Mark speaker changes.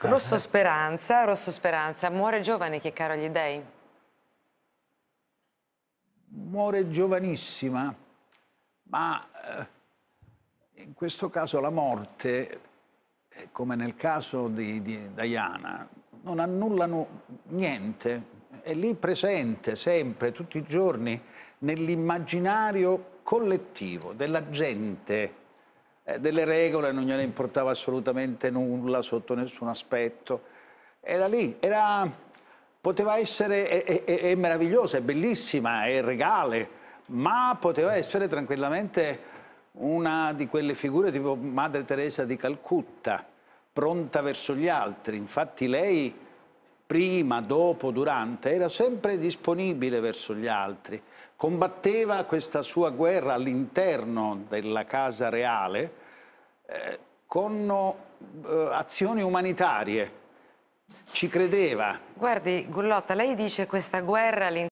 Speaker 1: Ecco. Rosso Speranza, Rosso Speranza, muore giovane che caro gli dei? Muore giovanissima, ma eh, in questo caso la morte, eh, come nel caso di, di Diana, non annullano niente, è lì presente sempre, tutti i giorni, nell'immaginario collettivo della gente eh, delle regole, non gliene importava assolutamente nulla sotto nessun aspetto. Era lì, era, poteva essere, è, è, è meravigliosa, è bellissima, è regale, ma poteva essere tranquillamente una di quelle figure tipo Madre Teresa di Calcutta, pronta verso gli altri. Infatti lei prima, dopo, durante, era sempre disponibile verso gli altri. Combatteva questa sua guerra all'interno della casa reale eh, con eh, azioni umanitarie. Ci credeva. Guardi, Gullotta, lei dice questa guerra all'interno